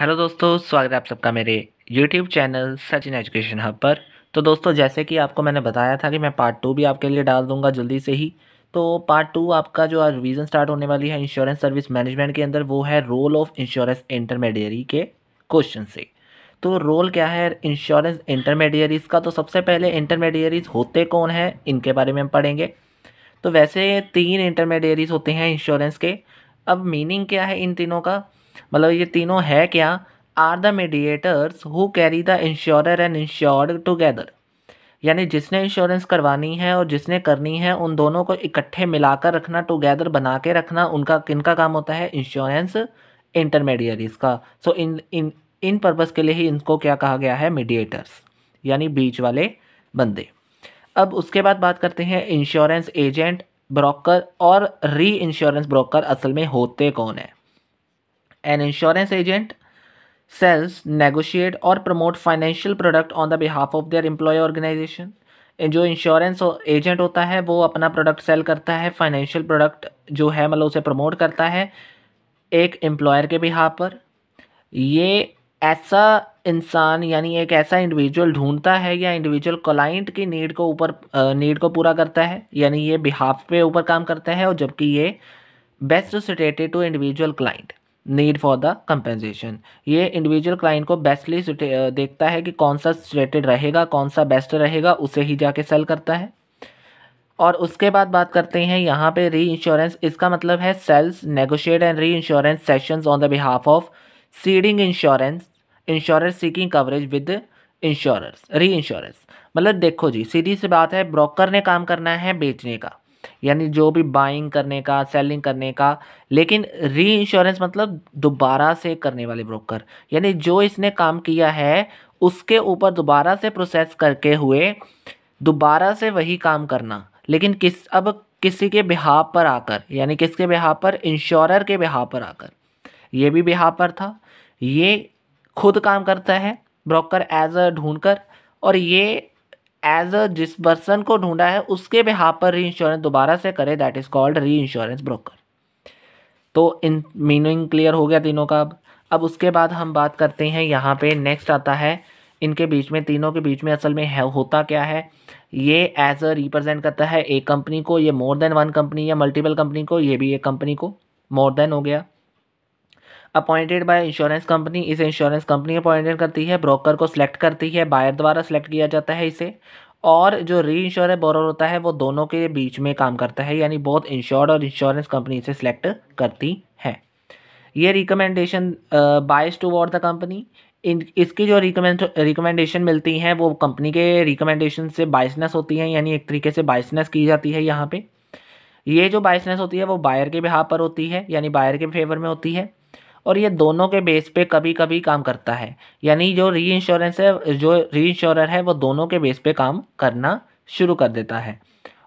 hello दोस्तों स्वागत है आप सबका मेरे YouTube channel Sachin education hub पर तो दोस्तों जैसे कि आपको मैंने बताया था कि मैं पार्ट टू भी आपके लिए डाल दूंगा जल्दी से ही तो पार्ट टू आपका जो रिवीजन स्टार्ट होने वाली है इंश्योरेंस सर्विस मैनेजमेंट के अंदर वो है रोल ऑफ इंश्योरेंस इंटरमीडियरी के क्वेश्चन से तो रोल क्या है इंश्योरेंस इंटरमीडियरीज़ का तो सबसे पहले इंटरमीडियरीज होते कौन हैं इनके बारे में हम पढ़ेंगे तो वैसे तीन इंटरमीडियरीज होते हैं इंश्योरेंस के अब मीनिंग क्या है इन तीनों का मतलब ये तीनों है क्या are the mediators who carry the insure and insured together यानी जिसने इंश्योरेंस करवानी है और जिसने करनी है उन दोनों को इकट्ठे मिलाकर रखना टुगेदर बना के रखना उनका किन का काम होता है इंश्योरेंस इंटरमीडियरीज का सो इन इन इन पर्पज़ के लिए ही इनको क्या कहा गया है मीडिएटर्स यानी बीच वाले बंदे अब उसके बाद बात करते हैं इंश्योरेंस एजेंट ब्रोकर और री इंश्योरेंस ब्रोकर असल में होते कौन है an insurance agent sells negotiate और promote financial product on the behalf of their employ organisation जो इंश्योरेंस एजेंट होता है वो अपना प्रोडक्ट सेल करता है फाइनेंशियल प्रोडक्ट जो है मतलब उसे प्रमोट करता है एक एम्प्लॉयर के बिहाफ पर ये ऐसा इंसान यानी एक ऐसा इंडिविजुअल ढूंढता है या इंडिविजुअल क्लाइंट की नीड को ऊपर नीड को पूरा करता है यानी ये बिहाफ पे ऊपर काम करता है और जबकि ये best situated to individual client need for the compensation ये इंडिविजुअल क्लाइंट को बेस्टली uh, देखता है कि कौन सा सिचुएटेड रहेगा कौन सा बेस्ट रहेगा उसे ही जाके सेल करता है और उसके बाद बात करते हैं यहाँ पे री इंश्योरेंस इसका मतलब है sells negotiate and reinsurance cession on the behalf of ceding insurance insurance seeking coverage with insurance reinsurance मतलब देखो जी सीधी सी बात है ब्रोकर ने काम करना है बेचने का यानी जो भी बाइंग करने का सेलिंग करने का लेकिन री इंश्योरेंस मतलब दोबारा से करने वाले ब्रोकर यानी जो इसने काम किया है उसके ऊपर दोबारा से प्रोसेस करके हुए दोबारा से वही काम करना लेकिन किस अब किसी के बिहा पर आकर यानी किसके बिहा पर इंश्योरर के बिहा पर आकर ये भी बिहा पर था ये खुद काम करता है ब्रोकर एज अ ढूंढ कर और ये एज अ जिस पर्सन को ढूंढा है उसके हाँ पर री इंश्योरेंस दोबारा से करे that is called reinsurance broker तो इन मीनिंग क्लियर हो गया तीनों का अब अब उसके बाद हम बात करते हैं यहाँ पे नेक्स्ट आता है इनके बीच में तीनों के बीच में असल में है होता क्या है ये एज अ रिप्रेजेंट करता है एक कंपनी को ये मोर देन वन कंपनी या मल्टीपल कंपनी को ये भी एक कंपनी को मोर देन हो गया अपॉइंटेड बाय इंश्योरेंस कंपनी इसे इंश्योरेंस कंपनी अपॉइंटेड करती है ब्रोकर को सिलेक्ट करती है बायर द्वारा सिलेक्ट किया जाता है इसे और जो री इंश्योर बोरर होता है वो दोनों के बीच में काम करता है यानी बहुत इंश्योर्ड और इंश्योरेंस कंपनी इसे सिलेक्ट करती है ये recommendation bias toward the company इन इसकी जो रिकमेंड रिकमेंडेशन मिलती हैं वो कंपनी के रिकमेंडेशन से बाइसनेस होती हैं यानी एक तरीके से बाइसनेस की जाती है यहाँ पे ये जो बाइसनेस होती है वो बायर के बिहाव पर होती है यानी बायर के फेवर में होती है और ये दोनों के बेस पे कभी कभी काम करता है यानी जो री इंश्योरेंस है जो री इंश्योरर है वो दोनों के बेस पे काम करना शुरू कर देता है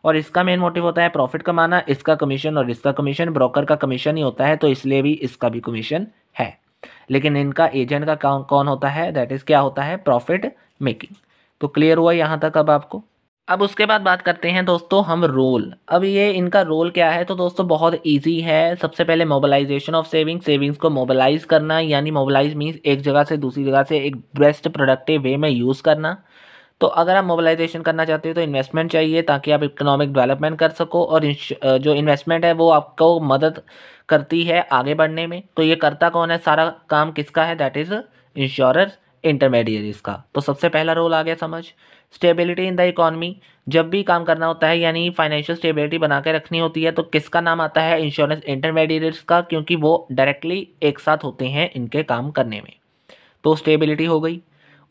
और इसका मेन मोटिव होता है प्रॉफिट कमाना इसका कमीशन और इसका कमीशन ब्रोकर का कमीशन ही होता है तो इसलिए भी इसका भी कमीशन है लेकिन इनका एजेंट का कौन होता है दैट इज़ क्या होता है प्रॉफिट मेकिंग तो क्लियर हुआ यहाँ तक अब आपको अब उसके बाद बात करते हैं दोस्तों हम रोल अब ये इनका रोल क्या है तो दोस्तों बहुत इजी है सबसे पहले मोबिलाइजेशन ऑफ सेविंग सेविंग्स को मोबिलाइज करना यानी मोबिलाइज मीन्स एक जगह से दूसरी जगह से एक बेस्ट प्रोडक्टिव वे में यूज़ करना तो अगर आप मोबिलाइजेशन करना चाहते हो तो इन्वेस्टमेंट चाहिए ताकि आप इकोनॉमिक डेवलपमेंट कर सको और जो इन्वेस्टमेंट है वो आपको मदद करती है आगे बढ़ने में तो ये करता कौन है सारा काम किसका है दैट इज़ इंश्योरेंस इंटरमीडिएट का तो सबसे पहला रोल आ गया समझ स्टेबिलिटी इन द इकोनॉमी जब भी काम करना होता है यानी फाइनेंशियल स्टेबिलिटी बना के रखनी होती है तो किसका नाम आता है इंश्योरेंस इंटरमीडिएट्स का क्योंकि वो डायरेक्टली एक साथ होते हैं इनके काम करने में तो स्टेबिलिटी हो गई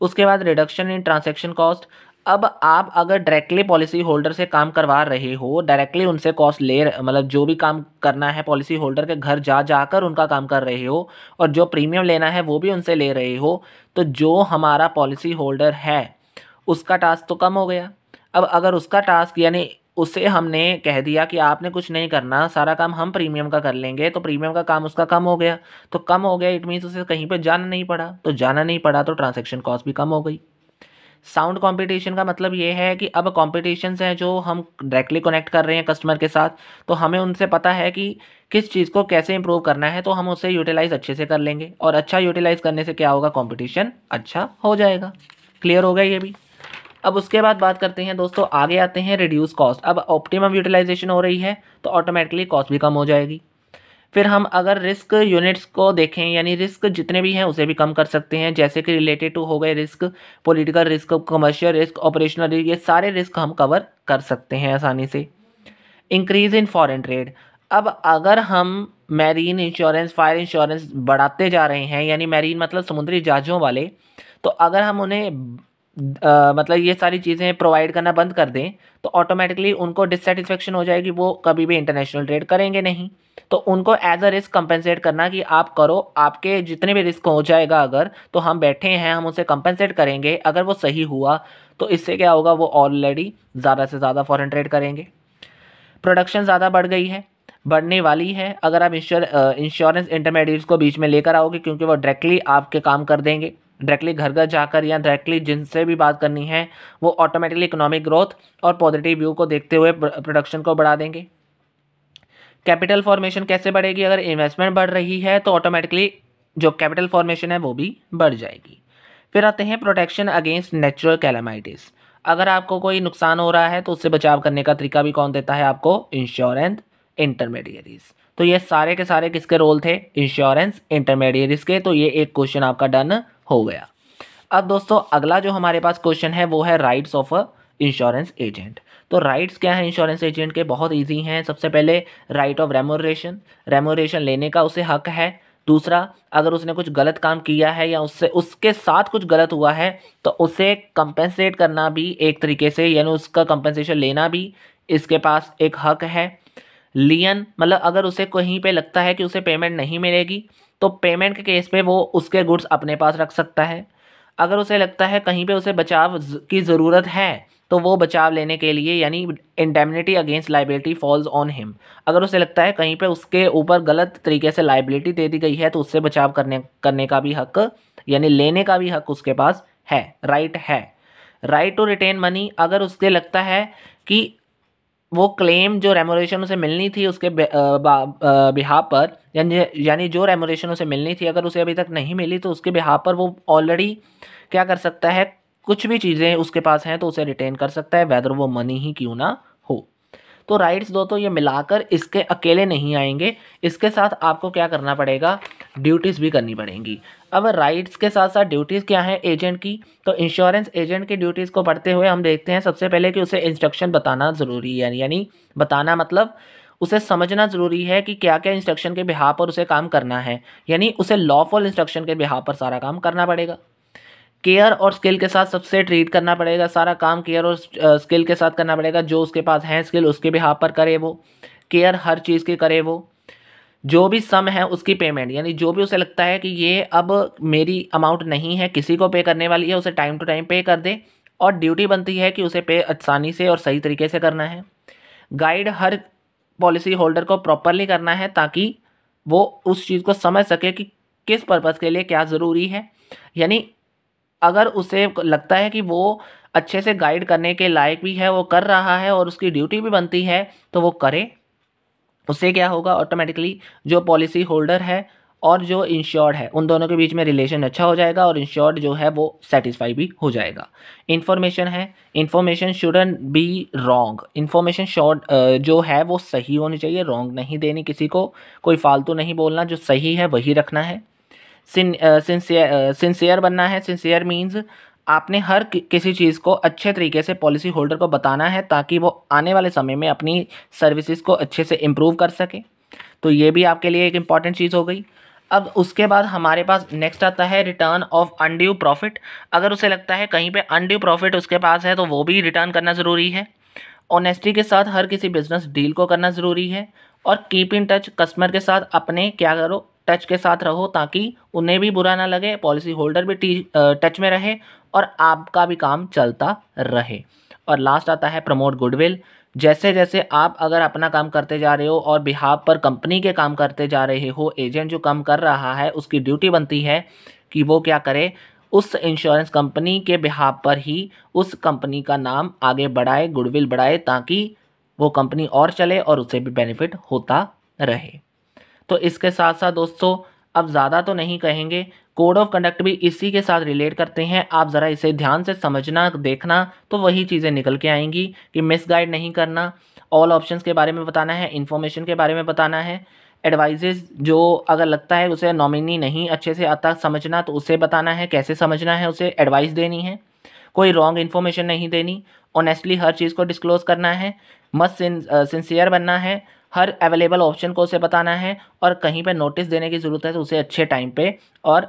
उसके बाद रिडक्शन इन ट्रांसेक्शन कॉस्ट अब आप अगर डायरेक्टली पॉलिसी होल्डर से काम करवा रहे हो डायरेक्टली उनसे कॉस्ट ले मतलब जो भी काम करना है पॉलिसी होल्डर के घर जा जाकर उनका काम कर रहे हो और जो प्रीमियम लेना है वो भी उनसे ले रहे हो तो जो हमारा पॉलिसी होल्डर है उसका टास्क तो कम हो गया अब अगर उसका टास्क यानी उसे हमने कह दिया कि आपने कुछ नहीं करना सारा काम हम प्रीमियम का कर लेंगे तो प्रीमियम का काम उसका कम हो गया तो कम हो गया इट मीन्स उसे कहीं पर जाना नहीं पड़ा तो जाना नहीं पड़ा तो ट्रांजेक्शन कॉस्ट भी कम हो गई साउंड कंपटीशन का मतलब ये है कि अब कॉम्पिटिशन्स हैं जो हम डायरेक्टली कनेक्ट कर रहे हैं कस्टमर के साथ तो हमें उनसे पता है कि किस चीज़ को कैसे इम्प्रूव करना है तो हम उसे यूटिलाइज़ अच्छे से कर लेंगे और अच्छा यूटिलाइज़ करने से क्या होगा कॉम्पिटिशन अच्छा हो जाएगा क्लियर हो गया ये भी अब उसके बाद बात करते हैं दोस्तों आगे आते हैं रिड्यूस कॉस्ट अब ऑप्टिमम यूटिलाइजेशन हो रही है तो ऑटोमेटिकली कॉस्ट भी कम हो जाएगी फिर हम अगर रिस्क यूनिट्स को देखें यानी रिस्क जितने भी हैं उसे भी कम कर सकते हैं जैसे कि रिलेटेड टू हो गए risk political risk commercial risk operational ये सारे रिस्क हम कवर कर सकते हैं आसानी से इंक्रीज इन फॉरेन ट्रेड अब अगर हम मैरीन इंश्योरेंस फायर इंश्योरेंस बढ़ाते जा रहे हैं यानी मैरीन मतलब समुद्री जहाज़ों वाले तो अगर हम उन्हें आ, मतलब ये सारी चीज़ें प्रोवाइड करना बंद कर दें तो ऑटोमेटिकली उनको डिससेटिस्फेक्शन हो जाएगी वो कभी भी इंटरनेशनल ट्रेड करेंगे नहीं तो उनको एज अ रिस्क कंपेंसेट करना कि आप करो आपके जितने भी रिस्क हो जाएगा अगर तो हम बैठे हैं हम उसे कंपेंसेट करेंगे अगर वो सही हुआ तो इससे क्या होगा वो ऑलरेडी ज़्यादा से ज़्यादा फॉरन ट्रेड करेंगे प्रोडक्शन ज़्यादा बढ़ गई है बढ़ने वाली है अगर आप इंश्योरेंस इंटरमीडिएट्स को बीच में लेकर आओगे क्योंकि वो डायरेक्टली आपके काम कर देंगे डायरेक्टली घर घर जाकर या डायरेक्टली जिनसे भी बात करनी है वो ऑटोमेटिकली इकोनॉमिक ग्रोथ और पॉजिटिव व्यू को देखते हुए प्रोडक्शन को बढ़ा देंगे कैपिटल फॉर्मेशन कैसे बढ़ेगी अगर इन्वेस्टमेंट बढ़ रही है तो ऑटोमेटिकली जो कैपिटल फॉर्मेशन है वो भी बढ़ जाएगी फिर आते हैं प्रोटेक्शन अगेंस्ट नेचुरल कैलामाइटीज़ अगर आपको कोई नुकसान हो रहा है तो उससे बचाव करने का तरीका भी कौन देता है आपको इंश्योरेंस इंटरमीडियरीज तो ये सारे के सारे किसके रोल थे इंश्योरेंस इंटरमीडियरीज के तो ये एक क्वेश्चन आपका डन हो गया अब दोस्तों अगला जो हमारे पास क्वेश्चन है वो है rights of a insurance agent तो राइट्स क्या है इंश्योरेंस एजेंट के बहुत इजी हैं सबसे पहले राइट ऑफ रेमोरेशन रेमोरेशन लेने का उसे हक है दूसरा अगर उसने कुछ गलत काम किया है या उससे उसके साथ कुछ गलत हुआ है तो उसे कंपेंसेट करना भी एक तरीके से यानी उसका कंपेंसेशन लेना भी इसके पास एक हक है लियन मतलब अगर उसे कहीं पे लगता है कि उसे पेमेंट नहीं मिलेगी तो पेमेंट के केस में वो उसके गुड्स अपने पास रख सकता है अगर उसे लगता है कहीं पे उसे बचाव की ज़रूरत है तो वो बचाव लेने के लिए यानी indemnity against liability falls on him अगर उसे लगता है कहीं पे उसके ऊपर गलत तरीके से लाइबिलिटी दे दी गई है तो उससे बचाव करने करने का भी हक यानी लेने का भी हक उसके पास है राइट है राइट टू रिटेन मनी अगर उसके लगता है कि वो क्लेम जो रेमोरेशन उसे मिलनी थी उसके बिहा पर यानी यानी जो रेमोरेशन उसे मिलनी थी अगर उसे अभी तक नहीं मिली तो उसके बिहा पर वो ऑलरेडी क्या कर सकता है कुछ भी चीज़ें उसके पास हैं तो उसे रिटेन कर सकता है वैदर वो मनी ही क्यों ना हो तो राइट्स दोस्तों ये मिलाकर इसके अकेले नहीं आएंगे इसके साथ आपको क्या करना पड़ेगा ड्यूटीज़ भी करनी पड़ेंगी अब राइट्स के साथ साथ ड्यूटीज़ क्या हैं एजेंट की तो इंश्योरेंस एजेंट की ड्यूटीज़ को पढ़ते हुए हम देखते हैं सबसे पहले कि उसे इंस्ट्रक्शन बताना ज़रूरी है यानी बताना मतलब उसे समझना ज़रूरी है कि क्या क्या इंस्ट्रक्शन के बिहा पर उसे काम करना है यानी उसे लॉफुल इंस्ट्रक्शन के बिहा पर सारा काम करना पड़ेगा केयर और स्किल के साथ सबसे ट्रीट करना पड़ेगा सारा काम केयर और स्किल के साथ करना पड़ेगा जो उसके पास है स्किल उसके भी हाँ पर करे वो केयर हर चीज़ की करे वो जो भी सम है उसकी पेमेंट यानी जो भी उसे लगता है कि ये अब मेरी अमाउंट नहीं है किसी को पे करने वाली है उसे टाइम टू टाइम पे कर दे और ड्यूटी बनती है कि उसे पे आसानी से और सही तरीके से करना है गाइड हर पॉलिसी होल्डर को प्रॉपरली करना है ताकि वो उस चीज़ को समझ सके कि किस पर्पज़ के लिए क्या ज़रूरी है यानी अगर उसे लगता है कि वो अच्छे से गाइड करने के लायक भी है वो कर रहा है और उसकी ड्यूटी भी बनती है तो वो करे उससे क्या होगा ऑटोमेटिकली जो पॉलिसी होल्डर है और जो इंश्योर्ड है उन दोनों के बीच में रिलेशन अच्छा हो जाएगा और इंश्योर्ड जो है वो सेटिस्फाई भी हो जाएगा इन्फॉर्मेशन है information shouldn't be wrong information short जो है वो सही होनी चाहिए रॉन्ग नहीं देनी किसी को कोई फालतू नहीं बोलना जो सही है वही रखना है सिंसियर uh, uh, बनना है सिंसियर मीन्स आपने हर किसी चीज़ को अच्छे तरीके से पॉलिसी होल्डर को बताना है ताकि वो आने वाले समय में अपनी सर्विसेज को अच्छे से इम्प्रूव कर सके तो ये भी आपके लिए एक इम्पॉर्टेंट चीज़ हो गई अब उसके बाद हमारे पास नेक्स्ट आता है रिटर्न ऑफ अनड्यू प्रॉफिट अगर उसे लगता है कहीं पे अनड्यू प्रॉफिट उसके पास है तो वो भी रिटर्न करना ज़रूरी है ऑनेस्टी के साथ हर किसी बिजनेस डील को करना ज़रूरी है और कीप इन टच कस्टमर के साथ अपने क्या करो टच के साथ रहो ताकि उन्हें भी बुरा ना लगे पॉलिसी होल्डर भी टी टच में रहे और आपका भी काम चलता रहे और लास्ट आता है प्रमोट गुडविल जैसे जैसे आप अगर अपना काम करते जा रहे हो और बिहाब पर कंपनी के काम करते जा रहे हो एजेंट जो काम कर रहा है उसकी ड्यूटी बनती है कि वो क्या करे उस इंश्योरेंस कंपनी के बिहाब पर ही उस कंपनी का नाम आगे बढ़ाए गुडविल बढ़ाए ताकि वो कंपनी और चले और उसे भी बेनिफिट होता रहे तो इसके साथ साथ दोस्तों अब ज़्यादा तो नहीं कहेंगे कोड ऑफ कंडक्ट भी इसी के साथ रिलेट करते हैं आप ज़रा इसे ध्यान से समझना देखना तो वही चीज़ें निकल के आएंगी कि मिस गाइड नहीं करना ऑल ऑप्शंस के बारे में बताना है इन्फॉर्मेशन के बारे में बताना है एडवाइजेज जो अगर लगता है उसे नॉमिनी नहीं अच्छे से आता समझना तो उसे बताना है कैसे समझना है उसे एडवाइस देनी है कोई रॉन्ग इन्फॉर्मेशन नहीं देनी ऑनेस्टली हर चीज़ को डिस्क्लोज करना है मस्त सिंसियर बनना है हर अवेलेबल ऑप्शन को उसे बताना है और कहीं पे नोटिस देने की ज़रूरत है तो उसे अच्छे टाइम पे और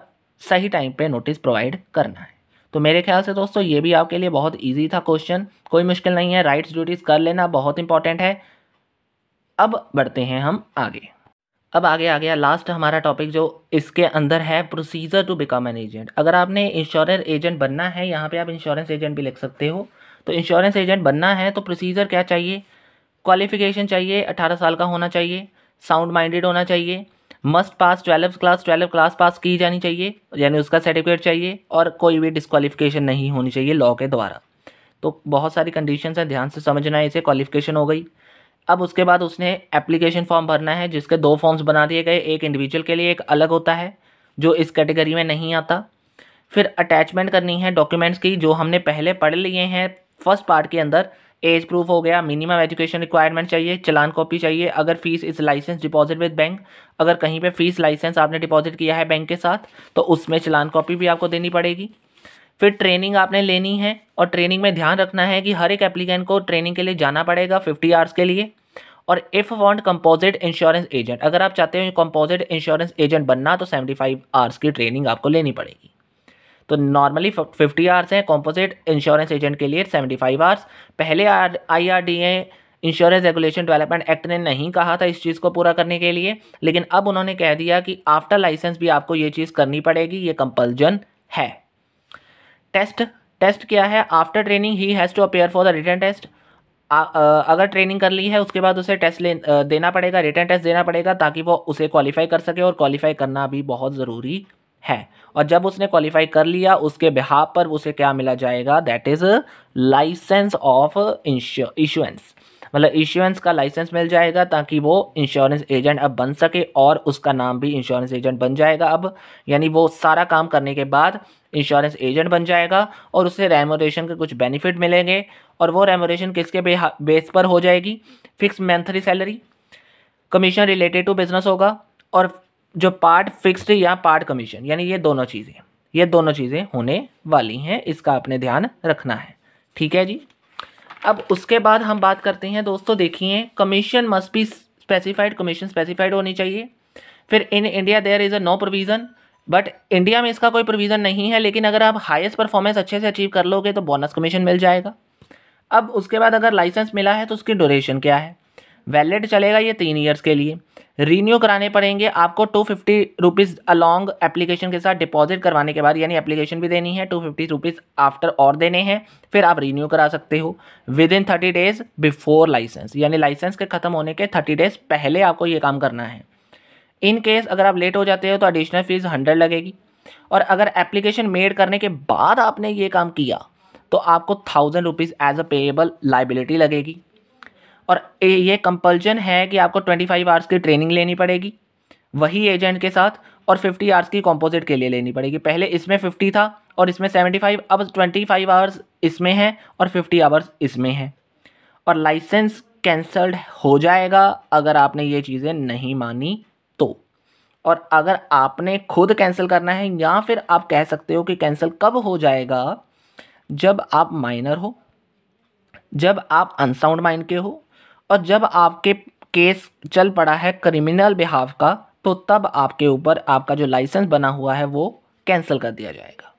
सही टाइम पे नोटिस प्रोवाइड करना है तो मेरे ख्याल से दोस्तों ये भी आपके लिए बहुत ईजी था क्वेश्चन कोई मुश्किल नहीं है राइट्स ड्यूटीज़ कर लेना बहुत इंपॉर्टेंट है अब बढ़ते हैं हम आगे अब आगे आ गया लास्ट हमारा टॉपिक जो इसके अंदर है procedure to become an agent अगर आपने इंश्योरेंस एजेंट बनना है यहाँ पर आप इंश्योरेंस एजेंट भी लिख सकते हो तो इंश्योरेंस एजेंट बनना है तो प्रोसीजर क्या चाहिए क्वालिफिकेशन चाहिए अठारह साल का होना चाहिए साउंड माइंडेड होना चाहिए must pass twelve class twelve class pass की जानी चाहिए यानी उसका सर्टिफिकेट चाहिए और कोई भी डिसक्वालिफ़िकेशन नहीं होनी चाहिए लॉ के द्वारा तो बहुत सारी कंडीशन हैं ध्यान से समझना है इसे क्वालिफिकेशन हो गई अब उसके बाद उसने एप्लीकेशन फॉर्म भरना है जिसके दो फॉर्म्स बना दिए गए एक इंडिविजुअल के लिए एक अलग होता है जो इस कैटेगरी में नहीं आता फिर अटैचमेंट करनी है डॉक्यूमेंट्स की जो हमने पहले पढ़ लिए हैं फर्स्ट पार्ट के अंदर एज प्रूफ हो गया मिनिमम एजुकेशन रिक्वायरमेंट चाहिए चलान कॉपी चाहिए अगर fees is license deposit with bank अगर कहीं पे फीस लाइसेंस आपने डिपॉजिट किया है बैंक के साथ तो उसमें चलान कॉपी भी आपको देनी पड़ेगी फिर ट्रेनिंग आपने लेनी है और ट्रेनिंग में ध्यान रखना है कि हर एक एप्लीकेंट को ट्रेनिंग के लिए जाना पड़ेगा फिफ्टी आवर्स के लिए और if want composite insurance agent अगर आप चाहते हो कंपोजिट इंश्योरेंस एजेंट बनना तो सेवेंटी फाइव आवर्स की ट्रेनिंग आपको लेनी पड़ेगी तो नॉर्मली फिफ्टी आवर्स हैं कॉम्पोजिट इंश्योरेंस एजेंट के लिए सेवेंटी फाइव आवर्स पहले I R D A insurance regulation development act ने नहीं कहा था इस चीज़ को पूरा करने के लिए लेकिन अब उन्होंने कह दिया कि आफ्टर लाइसेंस भी आपको ये चीज़ करनी पड़ेगी ये कंपल्जन है टेस्ट टेस्ट क्या है आफ्टर ट्रेनिंग ही has to appear for the return test आ, आ, अगर ट्रेनिंग कर ली है उसके बाद उसे टेस्ट ले देना पड़ेगा रिटर्न टेस्ट देना पड़ेगा ताकि वो उसे क्वालिफाई कर सके और क्वालिफाई करना भी बहुत ज़रूरी है और जब उसने क्वालिफाई कर लिया उसके बिहाब पर उसे क्या मिला जाएगा that is license of insurance मतलब इंश्योरेंस का लाइसेंस मिल जाएगा ताकि वो इंश्योरेंस एजेंट अब बन सके और उसका नाम भी इंश्योरेंस एजेंट बन जाएगा अब यानी वो सारा काम करने के बाद इंश्योरेंस एजेंट बन जाएगा और उसे रेमोरेशन के कुछ बेनिफिट मिलेंगे और वो रेमोरेशन किसके बेस पर हो जाएगी fix monthly salary commission related to business होगा और जो पार्ट फिक्स्ड या पार्ट कमीशन यानी ये दोनों चीज़ें ये दोनों चीज़ें होने वाली हैं इसका आपने ध्यान रखना है ठीक है जी अब उसके बाद हम बात करते हैं दोस्तों देखिए commission must be specified commission specified होनी चाहिए फिर in India there is a no provision but India में इसका कोई प्रोविज़न नहीं है लेकिन अगर आप हाईएस्ट परफॉर्मेंस अच्छे से अचीव कर लोगे तो बोनस कमीशन मिल जाएगा अब उसके बाद अगर लाइसेंस मिला है तो उसकी ड्यूरेशन क्या है वैलिड चलेगा ये तीन ईयर्स के लिए रीन्यू कराने पड़ेंगे आपको two fifty rupees along application के साथ डिपॉजिट करवाने के बाद यानी एप्लीकेशन भी देनी है टू फिफ्टी रुपीज़ आफ्टर और देने हैं फिर आप रीन्यू करा सकते हो within thirty days before license यानी लाइसेंस के ख़त्म होने के थर्टी डेज पहले आपको ये काम करना है इन केस अगर आप लेट हो जाते हो तो एडिशनल फीस हंड्रेड लगेगी और अगर एप्लीकेशन मेड करने के बाद आपने ये काम किया तो आपको thousand rupees as a payable liability लगेगी और ये कंपल्शन है कि आपको ट्वेंटी फाइव आवर्स की ट्रेनिंग लेनी पड़ेगी वही एजेंट के साथ और फिफ्टी आवर्स की कॉम्पोजिट के लिए लेनी पड़ेगी पहले इसमें फिफ्टी था और इसमें सेवेंटी फाइव अब ट्वेंटी फाइव आवर्स इसमें हैं और फिफ्टी आवर्स इसमें हैं और लाइसेंस कैंसल्ड हो जाएगा अगर आपने ये चीज़ें नहीं मानी तो और अगर आपने खुद कैंसिल करना है या फिर आप कह सकते हो कि कैंसिल कब हो जाएगा जब आप माइनर हो जब आप अनसाउंड माइंड के हो और जब आपके केस चल पड़ा है क्रिमिनल बिहाव का तो तब आपके ऊपर आपका जो लाइसेंस बना हुआ है वो कैंसिल कर दिया जाएगा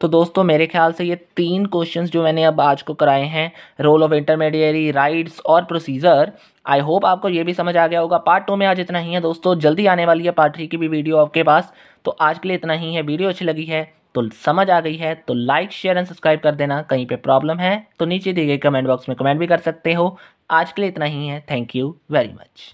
तो दोस्तों मेरे ख्याल से ये तीन क्वेश्चंस जो मैंने अब आज को कराए हैं रोल ऑफ इंटरमीडियरी राइट्स और प्रोसीजर आई होप आपको ये भी समझ आ गया होगा पार्ट टू में आज इतना ही है दोस्तों जल्दी आने वाली है पार्ट थ्री की भी वीडियो आपके पास तो आज के लिए इतना ही है वीडियो अच्छी लगी है तो समझ आ गई है तो लाइक शेयर एंड सब्सक्राइब कर देना कहीं पर प्रॉब्लम है तो नीचे दिए गए कमेंट बॉक्स में कमेंट भी कर सकते हो आज के लिए इतना ही है थैंक यू वेरी मच